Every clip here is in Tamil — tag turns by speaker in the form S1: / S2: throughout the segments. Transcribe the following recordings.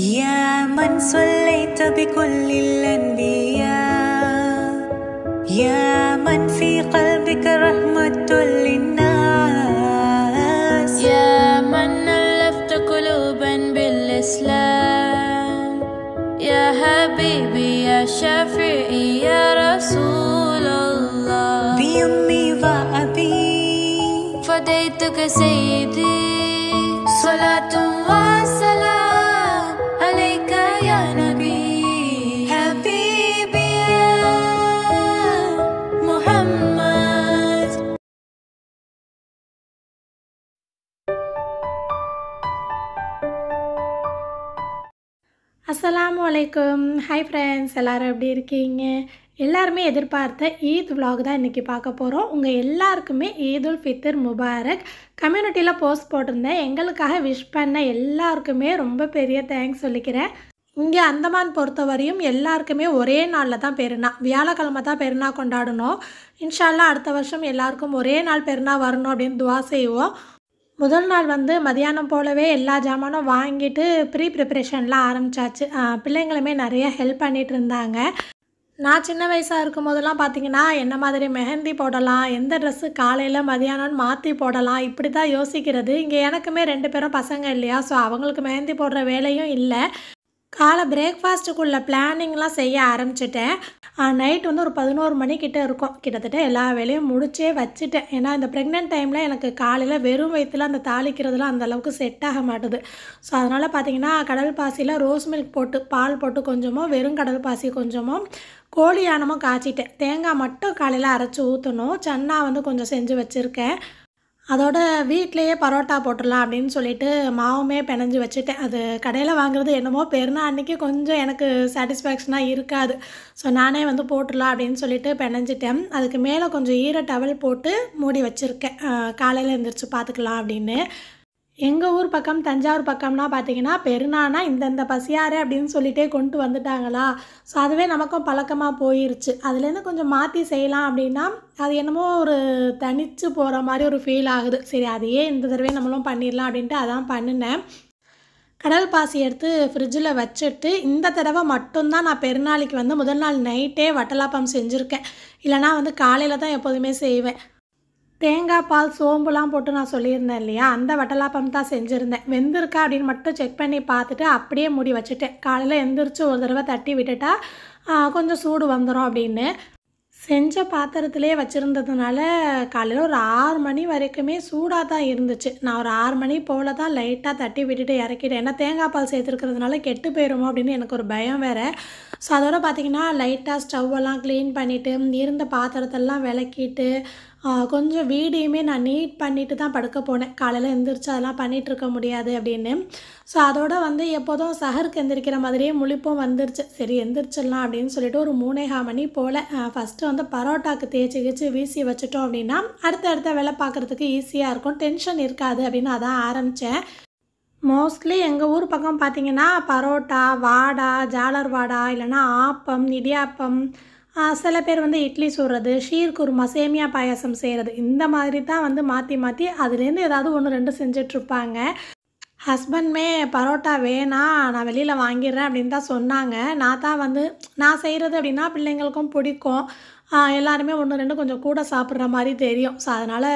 S1: يا من صليت بكل الأنبياء يا من في قلبك رحمة للناس يا من ألفت قلوبا بالإسلام يا حبيبي يا شفيعي يا رسول الله بأمي وأبي فديتك سيدي صلاة அலைக்கும் ஹாய் ஃப்ரெண்ட்ஸ் எல்லோரும் எப்படி இருக்கீங்க எல்லாருமே எதிர்பார்த்த ஈத் விலாக் தான் இன்றைக்கி பார்க்க போகிறோம் உங்கள் எல்லாருக்குமே ஈத் உல் ஃபித்தர் முபாரக் கம்யூனிட்டியில் போஸ்ட் போட்டிருந்தேன் எங்களுக்காக விஷ் பண்ண எல்லாருக்குமே ரொம்ப பெரிய தேங்க்ஸ் சொல்லிக்கிறேன் இங்கே அந்தமான் பொறுத்த வரையும் எல்லாருக்குமே ஒரே நாளில் தான் பெருனா வியாழக்கிழமை தான் பெருனா கொண்டாடணும் இன்ஷால்லாம் அடுத்த வருஷம் எல்லாருக்கும் ஒரே நாள் பெருனா வரணும் அப்படின்னு துவா செய்வோம் முதல் நாள் வந்து மதியானம் போலவே எல்லா ஜாமானும் வாங்கிட்டு ப்ரீ ப்ரிப்ரேஷன்லாம் ஆரம்பித்தாச்சு பிள்ளைங்களுமே நிறைய ஹெல்ப் பண்ணிகிட்டு இருந்தாங்க நான் சின்ன வயசாக இருக்கும் போதெல்லாம் பார்த்தீங்கன்னா என்ன மாதிரி மெஹந்தி போடலாம் எந்த ட்ரெஸ்ஸு காலையில் மதியானம்னு மாற்றி போடலாம் இப்படி தான் யோசிக்கிறது இங்கே எனக்குமே ரெண்டு பேரும் பசங்க இல்லையா ஸோ அவங்களுக்கு மெஹந்தி போடுற வேலையும் இல்லை காலை பிரேக்ஃபாஸ்ட்டுக்குள்ள பிளானிங்லாம் செய்ய ஆரம்பிச்சிட்டேன் நைட் வந்து ஒரு பதினோரு மணிக்கிட்ட இருக்கும் கிட்டத்தட்ட எல்லா வேலையும் முடிச்சே வச்சுட்டேன் ஏன்னா இந்த ப்ரெக்னென்ட் டைமில் எனக்கு காலையில் வெறும் வயிற்றுல அந்த தாளிக்கிறதுலாம் அந்தளவுக்கு செட் ஆக மாட்டுது ஸோ அதனால் பார்த்திங்கன்னா கடல் பாசியில் ரோஸ் மில்க் போட்டு பால் போட்டு கொஞ்சமோ வெறும் கடல் பாசி கொஞ்சமோ கோழி யானமும் காய்ச்சிட்டேன் தேங்காய் மட்டும் காலையில் அரைச்சி ஊற்றணும் சன்னா வந்து கொஞ்சம் செஞ்சு வச்சுருக்கேன் அதோட வீட்லேயே பரோட்டா போட்டுடலாம் அப்படின்னு சொல்லிட்டு மாவுமே பிணைஞ்சு வச்சுட்டேன் அது கடையில் வாங்குறது என்னமோ பெருனா அன்றைக்கி கொஞ்சம் எனக்கு சாட்டிஸ்ஃபேக்ஷனாக இருக்காது ஸோ நானே வந்து போட்டுடலாம் அப்படின்னு சொல்லிட்டு பிணைஞ்சிட்டேன் அதுக்கு மேலே கொஞ்சம் ஈர டவல் போட்டு மூடி வச்சுருக்கேன் காலையில் எழுந்திரிச்சு பார்த்துக்கலாம் அப்படின்னு எங்கள் ஊர் பக்கம் தஞ்சாவூர் பக்கம்னா பார்த்திங்கன்னா பெருநானா இந்தந்த பசியார் அப்படின்னு சொல்லிகிட்டே கொண்டு வந்துட்டாங்களா ஸோ அதுவே நமக்கும் பழக்கமாக போயிருச்சு அதுலேருந்து கொஞ்சம் மாற்றி செய்யலாம் அப்படின்னா அது என்னமோ ஒரு தனித்து போகிற மாதிரி ஒரு ஃபீல் ஆகுது சரி அதையே இந்த தடவை நம்மளும் பண்ணிடலாம் அப்படின்ட்டு அதான் பண்ணினேன் கடல் பாசி எடுத்து ஃப்ரிட்ஜில் வச்சுட்டு இந்த தடவை மட்டும்தான் நான் பெருநாளைக்கு வந்து முதல் நாள் நைட்டே வட்டலாப்பம் செஞ்சுருக்கேன் இல்லைனா வந்து காலையில் தான் எப்போதுமே செய்வேன் தேங்காய் பால் சோம்புலாம் போட்டு நான் சொல்லியிருந்தேன் இல்லையா அந்த வட்டலாப்பம் தான் செஞ்சுருந்தேன் வெந்திருக்கா அப்படின்னு மட்டும் செக் பண்ணி பார்த்துட்டு அப்படியே மூடி வச்சுட்டேன் காலையில் எந்திரிச்சு ஒரு தடவை தட்டி விட்டுட்டா கொஞ்சம் சூடு வந்துடும் அப்படின்னு செஞ்ச பாத்திரத்திலே வச்சுருந்ததுனால காலையில் ஒரு ஆறு மணி வரைக்குமே சூடாக தான் இருந்துச்சு நான் ஒரு ஆறு மணி போல் தான் லைட்டாக தட்டி விட்டுட்டு இறக்கிட்டேன் ஏன்னா தேங்காய் பால் சேர்த்துருக்கிறதுனால கெட்டு போயிடுமோ அப்படின்னு எனக்கு ஒரு பயம் வேறு ஸோ அதோடு பார்த்திங்கன்னா லைட்டாக ஸ்டவ்வெல்லாம் க்ளீன் பண்ணிவிட்டு இருந்த பாத்திரத்தெல்லாம் விளக்கிட்டு கொஞ்சம் வீடியுமே நான் நீட் பண்ணிட்டு தான் படுக்க போனேன் காலையில் எழுந்திரிச்சு அதெல்லாம் பண்ணிகிட்ருக்க முடியாது அப்படின்னு ஸோ அதோட வந்து எப்போதும் சஹருக்கு எந்திரிக்கிற மாதிரியே முழிப்பும் வந்துருச்சு சரி எந்திரிச்சிடலாம் அப்படின்னு சொல்லிட்டு ஒரு மூணேகா மணி போல் ஃபஸ்ட்டு வந்து பரோட்டாக்கு தேய்ச்சி கிச்சு வீசி வச்சுட்டோம் அப்படின்னா அடுத்த அடுத்த வேலை பார்க்குறதுக்கு ஈஸியாக இருக்கும் டென்ஷன் இருக்காது அப்படின்னு அதான் ஆரம்பித்தேன் மோஸ்ட்லி எங்கள் ஊர் பக்கம் பார்த்திங்கன்னா பரோட்டா வாடா ஜாலர் வாடா இல்லைனா ஆப்பம் இடியாப்பம் சில பேர் வந்து இட்லி சுடுறது ஷீர் குருமா சேமியா பாயாசம் செய்கிறது இந்த மாதிரி தான் வந்து மாற்றி மாற்றி அதுலேருந்து ஏதாவது ஒன்று ரெண்டு செஞ்சிட்ருப்பாங்க ஹஸ்பண்ட்மே பரோட்டா வேணாம் நான் வெளியில் வாங்கிடுறேன் அப்படின்னு தான் சொன்னாங்க நான் தான் வந்து நான் செய்கிறது அப்படின்னா பிள்ளைங்களுக்கும் பிடிக்கும் எல்லாருமே ஒன்று ரெண்டு கொஞ்சம் கூட சாப்பிட்ற மாதிரி தெரியும் ஸோ அதனால்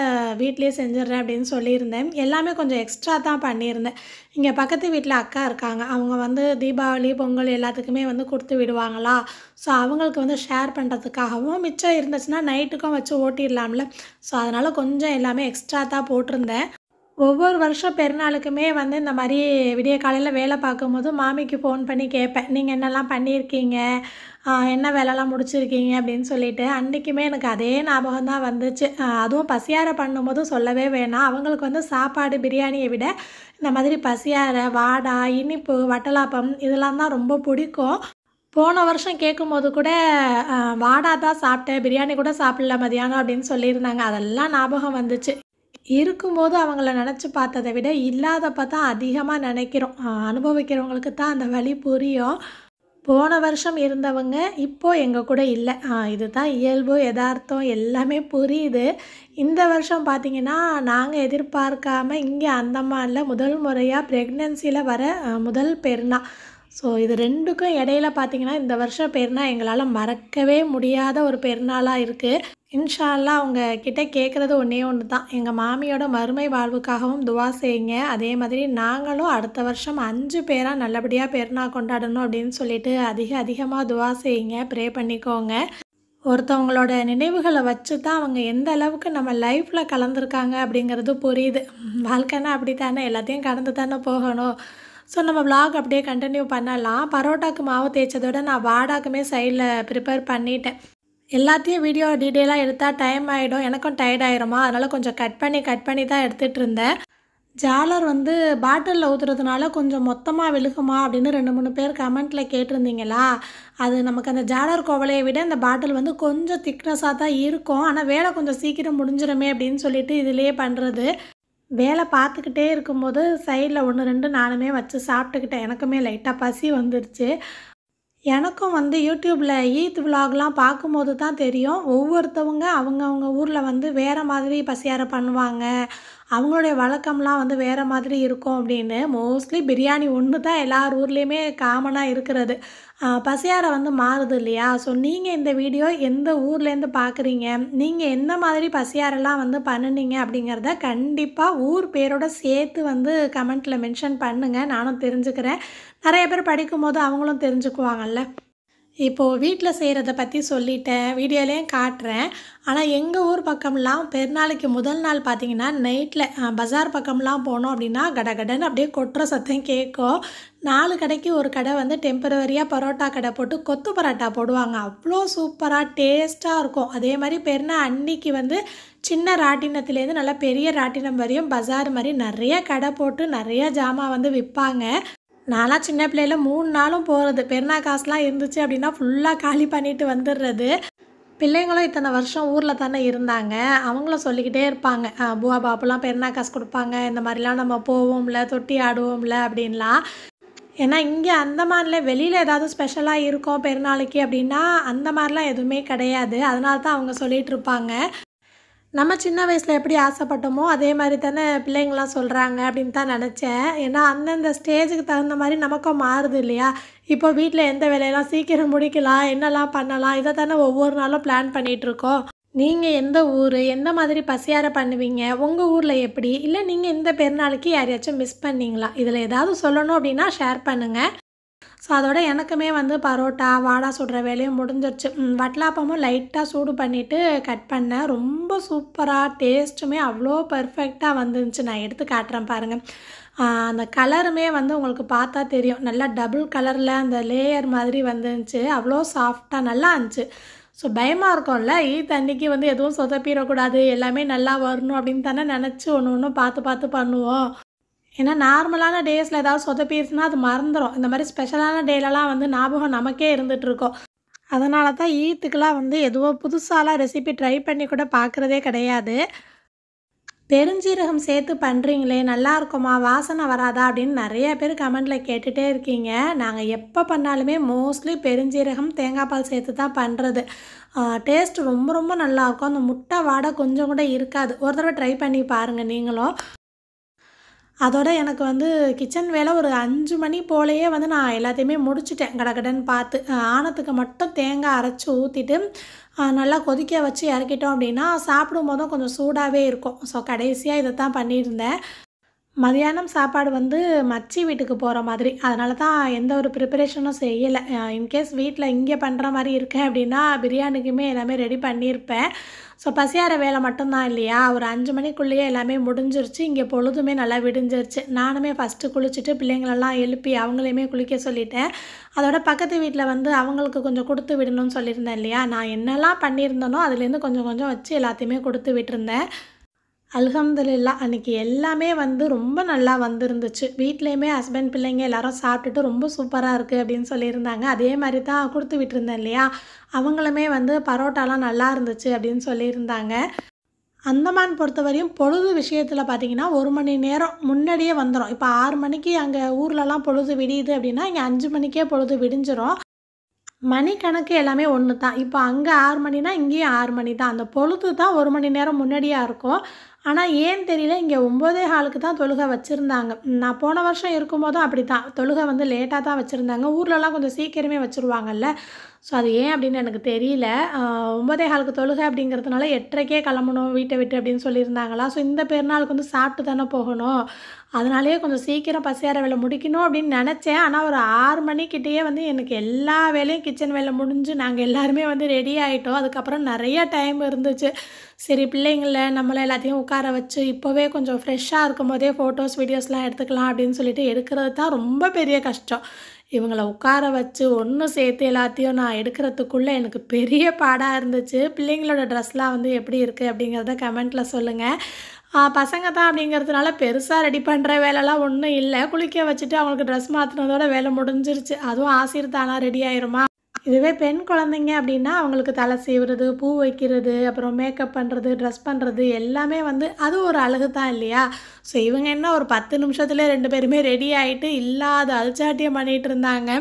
S1: வீட்லேயே செஞ்சிடுறேன் அப்படின்னு சொல்லியிருந்தேன் எல்லாமே கொஞ்சம் எக்ஸ்ட்ரா தான் பண்ணியிருந்தேன் இங்கே பக்கத்து வீட்டில் அக்கா இருக்காங்க அவங்க வந்து தீபாவளி பொங்கல் எல்லாத்துக்குமே வந்து கொடுத்து விடுவாங்களா ஸோ அவங்களுக்கு வந்து ஷேர் பண்ணுறதுக்காகவும் மிச்சம் இருந்துச்சுன்னா நைட்டுக்கும் வச்சு ஓட்டிடலாம்ல ஸோ அதனால் கொஞ்சம் எல்லாமே எக்ஸ்ட்ரா தான் போட்டிருந்தேன் ஒவ்வொரு வருஷம் பெருநாளுக்குமே வந்து இந்த மாதிரி விடிய காலையில் வேலை பார்க்கும்போது மாமிக்கு ஃபோன் பண்ணி கேட்பேன் நீங்கள் என்னெல்லாம் பண்ணியிருக்கீங்க என்ன வேலைலாம் முடிச்சிருக்கீங்க அப்படின்னு சொல்லிட்டு அன்றைக்குமே எனக்கு அதே ஞாபகம் தான் வந்துச்சு அதுவும் பசியார பண்ணும்போதும் சொல்லவே வேணாம் அவங்களுக்கு வந்து சாப்பாடு பிரியாணியை விட இந்த மாதிரி பசியார வாடா இனிப்பு வட்டலாப்பம் இதெல்லாம் தான் ரொம்ப பிடிக்கும் போன வருஷம் கேட்கும்போது கூட வாடா தான் சாப்பிட்டேன் பிரியாணி கூட சாப்பிடல மதியானம் அப்படின்னு சொல்லியிருந்தாங்க அதெல்லாம் ஞாபகம் வந்துச்சு இருக்கும்போது அவங்கள நினச்சி பார்த்ததை விட இல்லாதப்ப தான் அதிகமாக நினைக்கிறோம் அனுபவிக்கிறவங்களுக்கு தான் அந்த வழி புரியும் போன வருஷம் இருந்தவங்க இப்போது எங்கள் கூட இல்லை இதுதான் இயல்பு யதார்த்தம் எல்லாமே புரியுது இந்த வருஷம் பார்த்திங்கன்னா நாங்கள் எதிர்பார்க்காம இங்கே அந்தமானில் முதல் முறையாக ப்ரெக்னென்சியில் வர முதல் பெருனா ஸோ இது ரெண்டுக்கும் இடையில பார்த்தீங்கன்னா இந்த வருஷம் பெருநாள் எங்களால் மறக்கவே முடியாத ஒரு பெருநாளாக இருக்குது இன்ஷால்லா அவங்க கிட்டே கேட்குறது ஒன்றே ஒன்று தான் எங்கள் மாமியோட மறுமை வாழ்வுக்காகவும் துவா செய்யுங்க அதே மாதிரி நாங்களும் அடுத்த வருஷம் அஞ்சு பேராக நல்லபடியாக பெருநாள் கொண்டாடணும் அப்படின்னு சொல்லிட்டு அதிக அதிகமாக துவா செய்யுங்க ப்ரே பண்ணிக்கோங்க ஒருத்தவங்களோட நினைவுகளை வச்சு தான் அவங்க எந்த அளவுக்கு நம்ம லைஃப்பில் கலந்துருக்காங்க அப்படிங்கிறது புரியுது வாழ்க்கைன்னா அப்படி தானே எல்லாத்தையும் கடந்து தானே போகணும் ஸோ நம்ம விலாக் அப்படியே கண்டினியூ பண்ணலாம் பரோட்டாக்கு மாவு தேய்ச்சதோட நான் வாடாக்குமே சைடில் ப்ரிப்பேர் பண்ணிட்டேன் எல்லாத்தையும் வீடியோ டீட்டெயிலாக எடுத்தால் டைம் ஆகிடும் எனக்கும் டயர்ட் ஆயிருமா அதனால் கொஞ்சம் கட் பண்ணி கட் பண்ணி தான் எடுத்துகிட்டு இருந்தேன் ஜாலர் வந்து பாட்டிலில் ஊற்றுறதுனால கொஞ்சம் மொத்தமாக விழுகுமா அப்படின்னு ரெண்டு மூணு பேர் கமெண்ட்டில் கேட்டிருந்தீங்களா அது நமக்கு அந்த ஜாலர் கோவலையை விட அந்த பாட்டில் வந்து கொஞ்சம் திக்னஸாக தான் இருக்கும் ஆனால் வேலை கொஞ்சம் சீக்கிரம் முடிஞ்சிருமே அப்படின்னு சொல்லிட்டு இதிலேயே பண்ணுறது வேலை பார்த்துக்கிட்டே இருக்கும்போது சைடில் ஒன்று ரெண்டு நானுமே வச்சு சாப்பிட்டுக்கிட்டேன் எனக்குமே லைட்டாக பசி வந்துடுச்சு எனக்கும் வந்து யூடியூப்பில் ஈத் விலாக்லாம் பார்க்கும்போது தான் தெரியும் ஒவ்வொருத்தவங்க அவங்கவுங்க ஊரில் வந்து வேறு மாதிரி பசியார பண்ணுவாங்க அவங்களுடைய வழக்கம்லாம் வந்து வேறு மாதிரி இருக்கும் அப்படின்னு மோஸ்ட்லி பிரியாணி ஒன்று தான் எல்லார் ஊர்லேயுமே காமனாக இருக்கிறது பசியார வந்து மாறுது இல்லையா ஸோ நீங்கள் இந்த வீடியோ எந்த ஊர்லேருந்து பார்க்குறீங்க நீங்கள் எந்த மாதிரி பசியாரெல்லாம் வந்து பண்ணுனீங்க அப்படிங்கிறத கண்டிப்பாக ஊர் பேரோட சேர்த்து வந்து கமெண்ட்டில் மென்ஷன் பண்ணுங்கள் நானும் தெரிஞ்சுக்கிறேன் நிறைய பேர் படிக்கும்போது அவங்களும் தெரிஞ்சுக்குவாங்கல்ல இப்போது வீட்டில் செய்கிறத பற்றி சொல்லிட்டேன் வீடியோலேயும் காட்டுறேன் ஆனால் எங்கள் ஊர் பக்கம்லாம் பெருநாளைக்கு முதல் நாள் பார்த்தீங்கன்னா நைட்டில் பஜார் பக்கம்லாம் போனோம் அப்படின்னா கடகடன்னு அப்படியே கொட்டுற சத்தம் கேட்கும் நாலு கடைக்கு ஒரு கடை வந்து டெம்பரவரியாக பரோட்டா கடை போட்டு கொத்து பரோட்டா போடுவாங்க அவ்வளோ சூப்பராக டேஸ்ட்டாக இருக்கும் அதே மாதிரி பெருநாள் அன்னைக்கு வந்து சின்ன ராட்டினத்துலேருந்து நல்லா பெரிய ராட்டினம் வரையும் பஜார் மாதிரி நிறைய கடை போட்டு நிறையா ஜாமான் வந்து விற்பாங்க நான்லாம் சின்ன பிள்ளையில் மூணு நாளும் போகிறது பெருநா காசுலாம் இருந்துச்சு அப்படின்னா ஃபுல்லாக காலி பண்ணிட்டு வந்துடுறது பிள்ளைங்களும் இத்தனை வருஷம் ஊரில் தானே இருந்தாங்க அவங்களும் சொல்லிக்கிட்டே இருப்பாங்க பூவா பாப்புலாம் பெருநா காசு கொடுப்பாங்க இந்த மாதிரிலாம் நம்ம போவோம்ல தொட்டி ஆடுவோம்ல அப்படின்லாம் ஏன்னா இங்கே அந்தமானில் வெளியில் ஏதாவது ஸ்பெஷலாக இருக்கும் பெருநாளைக்கு அப்படின்னா அந்த மாதிரிலாம் எதுவுமே கிடையாது அதனால தான் அவங்க சொல்லிகிட்டு இருப்பாங்க நம்ம சின்ன வயசில் எப்படி ஆசைப்பட்டோமோ அதே மாதிரி தானே பிள்ளைங்களாம் சொல்கிறாங்க அப்படின்னு தான் நினச்சேன் ஏன்னா அந்தந்த ஸ்டேஜுக்கு தகுந்த மாதிரி நமக்கும் மாறுது இல்லையா இப்போ வீட்டில் எந்த வேலையெல்லாம் சீக்கிரம் முடிக்கலாம் என்னெல்லாம் பண்ணலாம் இதை தானே ஒவ்வொரு நாளும் பிளான் பண்ணிகிட்ருக்கோம் நீங்கள் எந்த ஊர் எந்த மாதிரி பசியார பண்ணுவீங்க உங்கள் ஊரில் எப்படி இல்லை நீங்கள் இந்த பெருநாளுக்கு யாரையாச்சும் மிஸ் பண்ணிங்களா இதில் ஏதாவது சொல்லணும் அப்படின்னா ஷேர் பண்ணுங்கள் ஸோ அதோட எனக்குமே வந்து பரோட்டா வாடா சுடுற வேலையும் முடிஞ்சிருச்சு வட்லாப்பமும் லைட்டாக சூடு பண்ணிவிட்டு கட் பண்ணேன் ரொம்ப சூப்பராக டேஸ்ட்டுமே அவ்வளோ பர்ஃபெக்டாக வந்துருந்துச்சு நான் எடுத்து காட்டுறேன் பாருங்கள் அந்த கலருமே வந்து உங்களுக்கு பார்த்தா தெரியும் நல்லா டபுள் கலரில் அந்த லேயர் மாதிரி வந்துருந்துச்சு அவ்வளோ சாஃப்டாக நல்லா இருந்துச்சு ஸோ பயமாக இருக்கும்ல ஈ தண்ணிக்கு வந்து எதுவும் சொதப்பிடக்கூடாது எல்லாமே நல்லா வரணும் அப்படின்னு தானே நினச்சி ஒன்று ஒன்று பார்த்து பார்த்து பண்ணுவோம் ஏன்னா நார்மலான டேஸில் ஏதாவது சொதப்பிடுச்சுன்னா அது மறந்துடும் இந்த மாதிரி ஸ்பெஷலான டேலலாம் வந்து ஞாபகம் நமக்கே இருந்துகிட்ருக்கோம் அதனால தான் ஈத்துக்கெலாம் வந்து எதுவோ புதுசாலாம் ரெசிபி ட்ரை பண்ணி கூட பார்க்குறதே கிடையாது பெருஞ்சீரகம் சேர்த்து பண்ணுறீங்களே நல்லா இருக்குமா வாசனை வராதா அப்படின்னு நிறைய பேர் கமெண்ட்டில் கேட்டுகிட்டே இருக்கீங்க நாங்கள் எப்போ பண்ணாலுமே மோஸ்ட்லி பெருஞ்சீரகம் தேங்காய் பால் சேர்த்து தான் பண்ணுறது டேஸ்ட் ரொம்ப ரொம்ப நல்லாயிருக்கும் அந்த முட்டை வாடை கொஞ்சம் கூட இருக்காது ஒரு தடவை ட்ரை பண்ணி பாருங்கள் நீங்களும் அதோட எனக்கு வந்து கிச்சன் வேலை ஒரு அஞ்சு மணி போலேயே வந்து நான் எல்லாத்தையுமே முடிச்சுட்டேன் கடகடன்னு பார்த்து ஆனத்துக்கு மட்டும் தேங்காய் அரைச்சி ஊற்றிட்டு நல்லா கொதிக்க வச்சு இறக்கிட்டோம் அப்படின்னா சாப்பிடும் போதும் கொஞ்சம் சூடாகவே இருக்கும் ஸோ கடைசியாக இதை தான் பண்ணியிருந்தேன் மதியானம் சாப்பாடு வந்து மச்சி வீட்டுக்கு போகிற மாதிரி அதனால தான் எந்த ஒரு ப்ரிப்பரேஷனும் செய்யலை இன்கேஸ் வீட்டில் இங்கே பண்ணுற மாதிரி இருக்கேன் அப்படின்னா பிரியாணிக்குமே எல்லாமே ரெடி பண்ணியிருப்பேன் ஸோ பசியார வேலை மட்டும்தான் இல்லையா ஒரு அஞ்சு மணிக்குள்ளேயே எல்லாமே முடிஞ்சிருச்சு இங்கே பொழுதுமே நல்லா விடிஞ்சிருச்சு நானுமே ஃபஸ்ட்டு குளிச்சுட்டு பிள்ளைங்களெல்லாம் எழுப்பி அவங்களையுமே குளிக்க சொல்லிட்டேன் அதோட பக்கத்து வீட்டில் வந்து அவங்களுக்கு கொஞ்சம் கொடுத்து விடணும்னு சொல்லியிருந்தேன் இல்லையா நான் என்னெல்லாம் பண்ணியிருந்தேனோ அதுலேருந்து கொஞ்சம் கொஞ்சம் வச்சு எல்லாத்தையுமே கொடுத்து விட்டுருந்தேன் அல்ஹம்துல்லா அன்றைக்கி எல்லாமே வந்து ரொம்ப நல்லா வந்துருந்துச்சு வீட்லேயுமே ஹஸ்பண்ட் பிள்ளைங்க எல்லாரும் சாப்பிட்டுட்டு ரொம்ப சூப்பராக இருக்குது அப்படின்னு சொல்லியிருந்தாங்க அதே மாதிரி தான் கொடுத்து விட்டுருந்தேன் இல்லையா அவங்களுமே வந்து பரோட்டாலாம் நல்லா இருந்துச்சு அப்படின்னு சொல்லியிருந்தாங்க அந்தமான் பொறுத்தவரையும் பொழுது விஷயத்தில் பார்த்திங்கன்னா ஒரு மணி நேரம் முன்னாடியே வந்துடும் இப்போ ஆறு மணிக்கு அங்கே ஊர்லலாம் பொழுது விடியுது அப்படின்னா இங்கே அஞ்சு மணிக்கே பொழுது விடிஞ்சிரும் மணி கணக்கு எல்லாமே ஒன்று தான் இப்போ அங்கே ஆறு மணினா இங்கேயும் ஆறு மணி தான் அந்த பொழுது தான் ஒரு மணி நேரம் முன்னாடியாக இருக்கும் ஆனால் ஏன்னு தெரியல இங்கே ஒம்போதே ஹாலுக்கு தான் தொழுகை வச்சுருந்தாங்க நான் போன வருஷம் இருக்கும்போதும் அப்படி தான் தொழுகை வந்து லேட்டாக தான் வச்சுருந்தாங்க ஊர்லலாம் கொஞ்சம் சீக்கிரமே வச்சுருவாங்கல்ல ஸோ அது ஏன் அப்படின்னு எனக்கு தெரியல ஒம்பதே ஹாலுக்கு தொழுகை அப்படிங்கிறதுனால எட்டரைக்கே கிளம்பணும் வீட்டை விட்டு அப்படின்னு சொல்லியிருந்தாங்களா ஸோ இந்த பெருநாளுக்கு வந்து சாப்பிட்டு தானே போகணும் அதனாலேயே கொஞ்சம் சீக்கிரம் பசியார வேலை முடிக்கணும் அப்படின்னு நினச்சேன் ஆனால் ஒரு ஆறு மணிக்கிட்டேயே வந்து எனக்கு எல்லா வேலையும் கிச்சன் வேலை முடிஞ்சு நாங்கள் எல்லாருமே வந்து ரெடி ஆகிட்டோம் அதுக்கப்புறம் நிறைய டைம் இருந்துச்சு சரி பிள்ளைங்கள நம்மளை எல்லாத்தையும் உட்கார வச்சு இப்போவே கொஞ்சம் ஃப்ரெஷ்ஷாக இருக்கும் போதே ஃபோட்டோஸ் வீடியோஸ்லாம் எடுத்துக்கலாம் அப்படின்னு சொல்லிட்டு எடுக்கிறது தான் ரொம்ப பெரிய கஷ்டம் இவங்கள உட்கார வச்சு ஒன்று சேர்த்து எல்லாத்தையும் நான் எடுக்கிறதுக்குள்ளே எனக்கு பெரிய பாடாக இருந்துச்சு பிள்ளைங்களோட ட்ரெஸ்லாம் வந்து எப்படி இருக்குது அப்படிங்கிறத கமெண்ட்டில் சொல்லுங்கள் பசங்க தான் அப்படிங்கிறதுனால பெருசாக ரெடி பண்ணுற வேலைலாம் ஒன்றும் இல்லை குளிக்க வச்சுட்டு அவங்களுக்கு ட்ரெஸ் மாற்றினதோட வேலை முடிஞ்சிருச்சு அதுவும் ஆசிரியர் தானா ரெடி ஆயிருமா இதுவே பெண் குழந்தைங்க அப்படின்னா அவங்களுக்கு தலை செய்வது பூ வைக்கிறது அப்புறம் மேக்கப் பண்ணுறது ட்ரெஸ் பண்ணுறது எல்லாமே வந்து அது ஒரு அழகு தான் இல்லையா ஸோ இவங்க என்ன ஒரு பத்து நிமிஷத்துலேயே ரெண்டு பேருமே ரெடி ஆகிட்டு இல்லாத அல்ச்சாட்டியம் பண்ணிகிட்டு இருந்தாங்க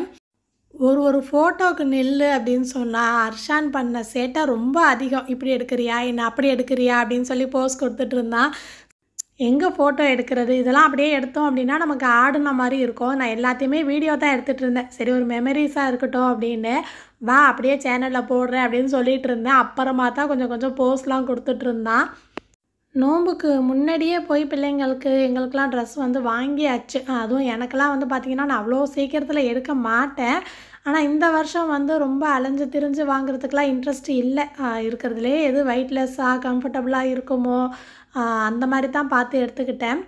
S1: ஒரு ஒரு ஃபோட்டோவுக்கு நெல் அப்படின்னு சொன்னால் அர்ஷான் பண்ண சேட்டை ரொம்ப அதிகம் இப்படி எடுக்கிறியா என்ன அப்படி எடுக்கிறியா அப்படின்னு சொல்லி போஸ் கொடுத்துட்டு இருந்தான் எங்கே ஃபோட்டோ எடுக்கிறது இதெல்லாம் அப்படியே எடுத்தோம் அப்படின்னா நமக்கு ஆடின மாதிரி இருக்கும் நான் எல்லாத்தையுமே வீடியோ தான் எடுத்துகிட்டு இருந்தேன் சரி ஒரு மெமரிஸாக இருக்கட்டும் அப்படின்னு வா அப்படியே சேனலில் போடுறேன் அப்படின்னு சொல்லிட்டு இருந்தேன் அப்புறமா தான் கொஞ்சம் கொஞ்சம் போஸ்ட்லாம் கொடுத்துட்டு இருந்தான் நோம்புக்கு முன்னாடியே போய் பிள்ளைங்களுக்கு எங்களுக்கெலாம் ட்ரெஸ் வந்து வாங்கியாச்சு அதுவும் எனக்கெல்லாம் வந்து பார்த்திங்கன்னா நான் அவ்வளோ சீக்கிரத்தில் எடுக்க மாட்டேன் ஆனால் இந்த வருஷம் வந்து ரொம்ப அலைஞ்சு திரிஞ்சு வாங்குறதுக்கெலாம் இன்ட்ரெஸ்ட் இல்லை இருக்கிறதுலே எது வெயிட்லெஸ்ஸாக கம்ஃபர்டபுளாக இருக்குமோ அந்த மாதிரி தான் பார்த்து எடுத்துக்கிட்டேன்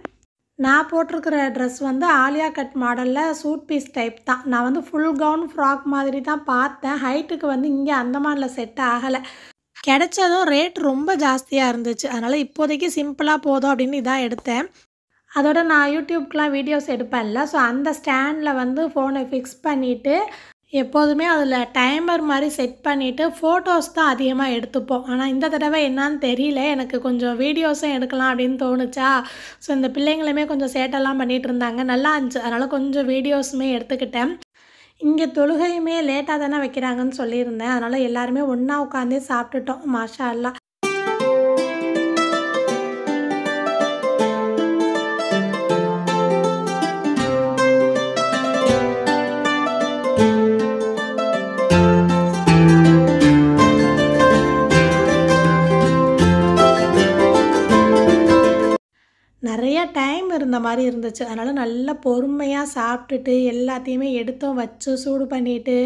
S1: நான் போட்டிருக்கிற ட்ரெஸ் வந்து ஆலியா கட் மாடலில் சூட் பீஸ் டைப் தான் நான் வந்து ஃபுல் கவுன் ஃப்ராக் மாதிரி தான் பார்த்தேன் ஹைட்டுக்கு வந்து இங்கே அந்த மாதிரில செட் ஆகலை கிடைச்சதும் ரேட் ரொம்ப ஜாஸ்தியாக இருந்துச்சு அதனால் இப்போதைக்கு சிம்பிளாக போதும் அப்படின்னு இதான் எடுத்தேன் அதோட நான் யூடியூப்க்கெலாம் வீடியோஸ் எடுப்பேன்ல ஸோ அந்த ஸ்டாண்டில் வந்து ஃபோனை ஃபிக்ஸ் பண்ணிவிட்டு எப்போதுமே அதில் டைமர் மாதிரி செட் பண்ணிவிட்டு ஃபோட்டோஸ் தான் அதிகமாக எடுத்துப்போம் ஆனால் இந்த தடவை என்னான்னு தெரியல எனக்கு கொஞ்சம் வீடியோஸும் எடுக்கலாம் அப்படின்னு தோணுச்சா ஸோ இந்த பிள்ளைங்களுமே கொஞ்சம் சேட்டெல்லாம் பண்ணிகிட்டு இருந்தாங்க நல்லா இருந்துச்சு அதனால் கொஞ்சம் வீடியோஸுமே எடுத்துக்கிட்டேன் இங்கே தொழுகையுமே லேட்டாக தானே வைக்கிறாங்கன்னு சொல்லியிருந்தேன் அதனால் எல்லாருமே ஒன்றா உட்காந்தே சாப்பிட்டுட்டோம் மாஷா எல்லாம் நிறையா டைம் இருந்த மாதிரி இருந்துச்சு அதனால் நல்லா பொறுமையாக சாப்பிட்டுட்டு எல்லாத்தையுமே எடுத்தோம் வச்சு சூடு பண்ணிவிட்டு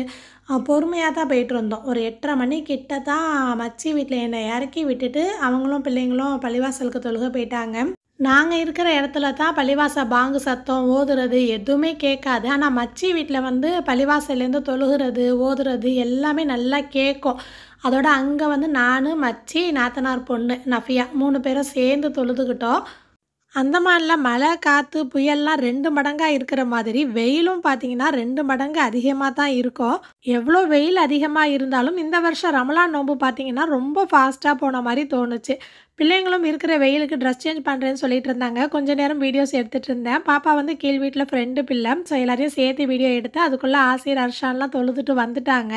S1: பொறுமையாக தான் போயிட்டு இருந்தோம் ஒரு எட்டரை மணி கிட்ட தான் மச்சி வீட்டில் என்னை இறக்கி விட்டுட்டு அவங்களும் பிள்ளைங்களும் பள்ளிவாசலுக்கு தொழுக போயிட்டாங்க நாங்கள் இருக்கிற இடத்துல தான் பள்ளிவாசல் பாங்கு சத்தம் ஓதுறது எதுவுமே கேட்காது ஆனால் மச்சி வீட்டில் வந்து பள்ளிவாசல்லேருந்து தொழுகிறது ஓதுறது எல்லாமே நல்லா கேட்கும் அதோட அங்கே வந்து நான் மச்சி நாத்தனார் பொண்ணு நஃபியா மூணு பேரும் சேர்ந்து தொழுதுகிட்டோம் அந்தமானில் மழை காற்று புயல்லாம் ரெண்டு மடங்காக இருக்கிற மாதிரி வெயிலும் பார்த்தீங்கன்னா ரெண்டு மடங்கு அதிகமாக தான் இருக்கும் எவ்வளோ வெயில் அதிகமாக இருந்தாலும் இந்த வருஷம் ரமலான் நோம்பு பார்த்தீங்கன்னா ரொம்ப ஃபாஸ்ட்டாக போன மாதிரி தோணுச்சு பிள்ளைங்களும் இருக்கிற வெயிலுக்கு ட்ரெஸ் சேஞ்ச் பண்ணுறேன்னு சொல்லிட்டு இருந்தாங்க கொஞ்ச நேரம் வீடியோஸ் எடுத்துகிட்டு இருந்தேன் பாப்பா வந்து கீழ் வீட்டில் ஃப்ரெண்டு பிள்ளை ஸோ எல்லாரையும் சேர்த்து வீடியோ எடுத்து அதுக்குள்ளே ஆசிரியர் அர்ஷான்லாம் தொழுதுட்டு வந்துட்டாங்க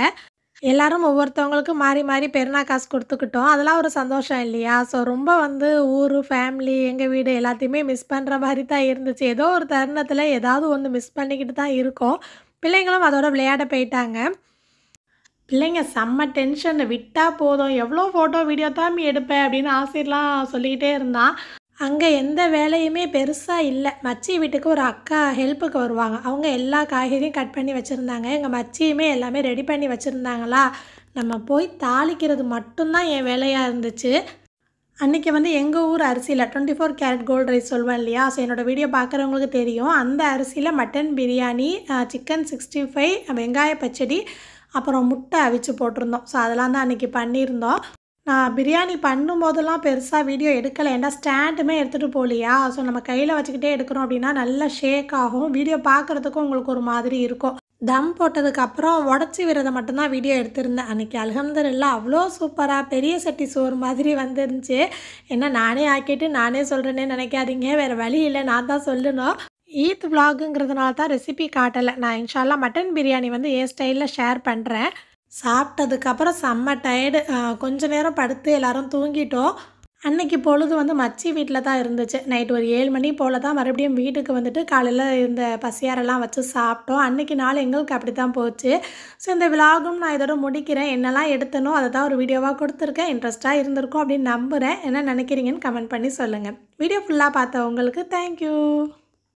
S1: எல்லாரும் ஒவ்வொருத்தவங்களுக்கு மாறி மாறி பெருனா காசு கொடுத்துக்கிட்டோம் அதெல்லாம் ஒரு சந்தோஷம் இல்லையா ஸோ ரொம்ப வந்து ஊர் ஃபேமிலி எங்கள் வீடு எல்லாத்தையுமே மிஸ் பண்ணுற மாதிரி தான் இருந்துச்சு ஏதோ ஒரு தருணத்தில் ஏதாவது ஒன்று மிஸ் பண்ணிக்கிட்டு தான் இருக்கோம் பிள்ளைங்களும் அதோட விளையாட போயிட்டாங்க பிள்ளைங்க செம்ம டென்ஷன் விட்டால் போதும் எவ்வளோ ஃபோட்டோ வீடியோ தான் எடுப்பேன் அப்படின்னு ஆசிரியர்லாம் சொல்லிக்கிட்டே இருந்தான் அங்கே எந்த வேலையுமே பெருசாக இல்லை மச்சி வீட்டுக்கு ஒரு அக்கா ஹெல்ப்புக்கு வருவாங்க அவங்க எல்லா காய்கறியும் கட் பண்ணி வச்சுருந்தாங்க எங்கள் மச்சியுமே எல்லாமே ரெடி பண்ணி வச்சுருந்தாங்களா நம்ம போய் தாளிக்கிறது மட்டும்தான் என் வேலையாக இருந்துச்சு அன்றைக்கி வந்து எங்கள் ஊர் அரிசியில் twenty four carat gold rice சொல்வேன் இல்லையா ஸோ என்னோடய வீடியோ பார்க்குறவங்களுக்கு தெரியும் அந்த அரிசியில் mutton biryani chicken sixty five வெங்காய பச்சடி அப்புறம் முட்டை அவிச்சு போட்டிருந்தோம் ஸோ அதெல்லாம் தான் அன்றைக்கி பண்ணியிருந்தோம் நான் பிரியாணி பண்ணும்போதெல்லாம் பெருசாக வீடியோ எடுக்கலை ஏன்னா ஸ்டாண்டுமே எடுத்துகிட்டு போகலையா ஸோ நம்ம கையில் வச்சுக்கிட்டே எடுக்கிறோம் அப்படின்னா நல்லா ஷேக் ஆகும் வீடியோ பார்க்குறதுக்கும் உங்களுக்கு ஒரு மாதிரி இருக்கும் தம் போட்டதுக்கு அப்புறம் உடச்சி விரதை மட்டும்தான் வீடியோ எடுத்திருந்தேன் அன்றைக்கி அலகம்துல்லா அவ்வளோ சூப்பராக பெரிய சட்டி சோறு மாதிரி வந்துருந்துச்சு என்ன நானே ஆக்கிட்டு நானே சொல்கிறேனே நினைக்காதீங்க வேறு வழி இல்லை நான் தான் சொல்லணும் ஈத் விலாகுங்கிறதுனால தான் ரெசிபி காட்டலை நான் இன்ஷால்லாம் மட்டன் பிரியாணி வந்து என் ஸ்டைலில் ஷேர் பண்ணுறேன் சாப்பிட்டதுக்கப்புறம் செம்ம டயர்டு கொஞ்ச நேரம் படுத்து எல்லோரும் தூங்கிட்டோம் அன்னைக்கு பொழுது வந்து மச்சி வீட்டில் தான் இருந்துச்சு நைட் ஒரு ஏழு மணி போல் தான் மறுபடியும் வீட்டுக்கு வந்துட்டு காலையில் இருந்த பசியாரெல்லாம் வச்சு சாப்பிட்டோம் அன்றைக்கி நாள் எங்களுக்கு அப்படி தான் போச்சு ஸோ இந்த விலாகும் நான் இதோட முடிக்கிறேன் என்னெல்லாம் எடுத்தனோ அதை தான் ஒரு வீடியோவாக கொடுத்துருக்கேன் இன்ட்ரெஸ்ட்டாக இருந்திருக்கும் அப்படின்னு நம்புகிறேன் என்ன நினைக்கிறீங்கன்னு கமெண்ட் பண்ணி சொல்லுங்கள் வீடியோ ஃபுல்லாக பார்த்த உங்களுக்கு தேங்க்யூ